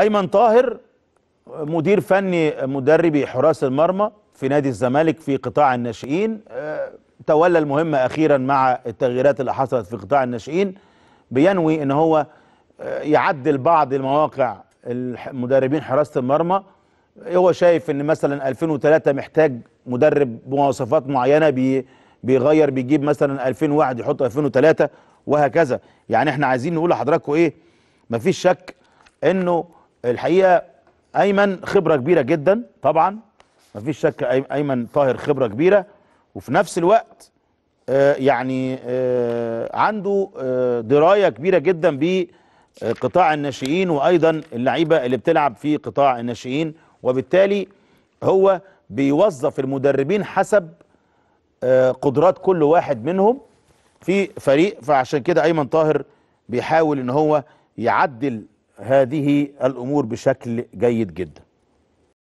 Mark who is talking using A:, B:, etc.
A: ايمن طاهر مدير فني مدربي حراس المرمى في نادي الزمالك في قطاع الناشئين آه، تولى المهمة أخيرا مع التغييرات اللي حصلت في قطاع الناشئين بينوي أن هو آه، يعدل بعض المواقع المدربين حراسة المرمى هو شايف أن مثلا 2003 محتاج مدرب بمواصفات معينة بيغير بيجيب مثلا 2001 يحط 2003 وهكذا يعني احنا عايزين نقول لحضراتكم ايه مفيش شك انه الحقيقه ايمن خبره كبيره جدا طبعا مفيش شك ايمن طاهر خبره كبيره وفي نفس الوقت آه، يعني آه، عنده آه، درايه كبيره جدا بقطاع الناشئين وايضا اللعيبه اللي بتلعب في قطاع الناشئين وبالتالي هو بيوظف المدربين حسب قدرات كل واحد منهم في فريق فعشان كده ايمن طاهر بيحاول ان هو يعدل هذه الأمور بشكل جيد جدا